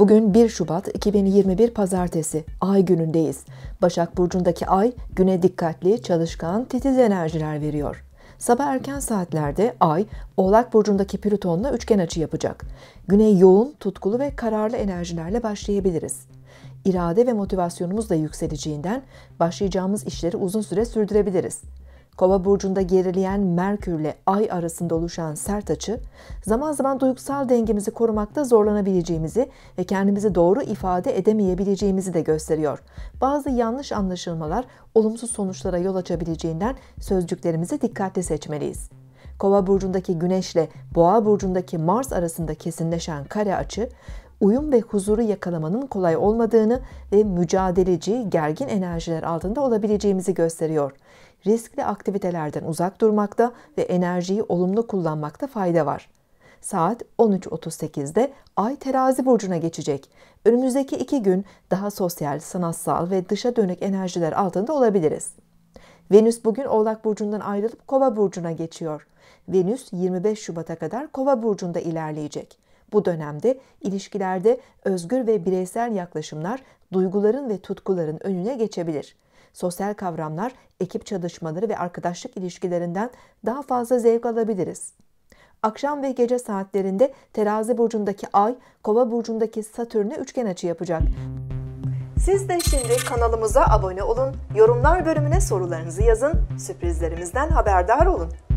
Bugün 1 Şubat 2021 Pazartesi, ay günündeyiz. Başak Burcu'ndaki ay güne dikkatli, çalışkan, titiz enerjiler veriyor. Sabah erken saatlerde Ay, Oğlak Burcu'ndaki Plüton'la üçgen açı yapacak. Güne yoğun, tutkulu ve kararlı enerjilerle başlayabiliriz. İrade ve motivasyonumuz da yükseleceğinden başlayacağımız işleri uzun süre sürdürebiliriz. Kova burcunda gerileyen ile Ay arasında oluşan sert açı, zaman zaman duygusal dengemizi korumakta zorlanabileceğimizi ve kendimizi doğru ifade edemeyebileceğimizi de gösteriyor. Bazı yanlış anlaşılmalar olumsuz sonuçlara yol açabileceğinden sözcüklerimizi dikkatli seçmeliyiz. Kova burcundaki Güneş ile Boğa burcundaki Mars arasında kesinleşen kare açı, uyum ve huzuru yakalamanın kolay olmadığını ve mücadeleci, gergin enerjiler altında olabileceğimizi gösteriyor. Riskli aktivitelerden uzak durmakta ve enerjiyi olumlu kullanmakta fayda var. Saat 13.38'de Ay terazi burcuna geçecek. Önümüzdeki iki gün daha sosyal, sanatsal ve dışa dönük enerjiler altında olabiliriz. Venüs bugün Oğlak Burcu'ndan ayrılıp Kova Burcu'na geçiyor. Venüs 25 Şubat'a kadar Kova Burcu'nda ilerleyecek. Bu dönemde ilişkilerde özgür ve bireysel yaklaşımlar duyguların ve tutkuların önüne geçebilir. Sosyal kavramlar, ekip çalışmaları ve arkadaşlık ilişkilerinden daha fazla zevk alabiliriz. Akşam ve gece saatlerinde terazi burcundaki ay, kova burcundaki satürne üçgen açı yapacak. Siz de şimdi kanalımıza abone olun, yorumlar bölümüne sorularınızı yazın, sürprizlerimizden haberdar olun.